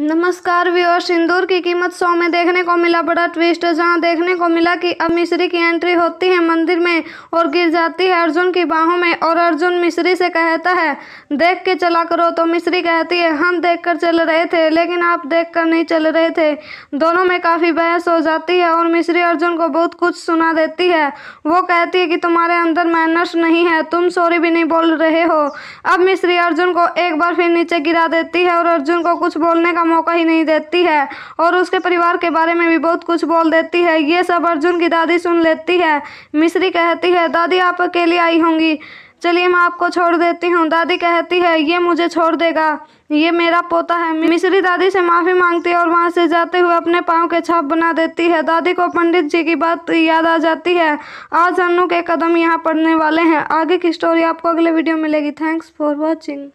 नमस्कार व्यूअर्स सिंदूर की कीमत सौ में देखने को मिला बड़ा ट्विस्ट जहां देखने को मिला कि अब मिश्री की एंट्री होती है मंदिर में और गिर जाती है अर्जुन की बाहों में और अर्जुन मिश्री से कहता है देख के चला करो तो मिश्री कहती है हम देख कर चल रहे थे लेकिन आप देख कर नहीं चल रहे थे दोनों में काफ़ी बहस हो जाती है और मिश्री अर्जुन को बहुत कुछ सुना देती है वो कहती है कि तुम्हारे अंदर मैनर्स नहीं है तुम सॉरी भी नहीं बोल रहे हो अब मिश्री अर्जुन को एक बार फिर नीचे गिरा देती है और अर्जुन को कुछ बोलने का मौका ही नहीं देती है और उसके परिवार के बारे में भी बहुत कुछ बोल देती है ये सब अर्जुन की दादी सुन लेती है मिश्री कहती है दादी आप अकेली आई होंगी चलिए मैं आपको छोड़ देती हूँ दादी कहती है ये मुझे छोड़ देगा ये मेरा पोता है मिश्री दादी से माफ़ी मांगती है और वहाँ से जाते हुए अपने पाँव के छाप बना देती है दादी को पंडित जी की बात याद आ जाती है आज अनु के कदम यहाँ पड़ने वाले हैं आगे की स्टोरी आपको अगले वीडियो मिलेगी थैंक्स फॉर वॉचिंग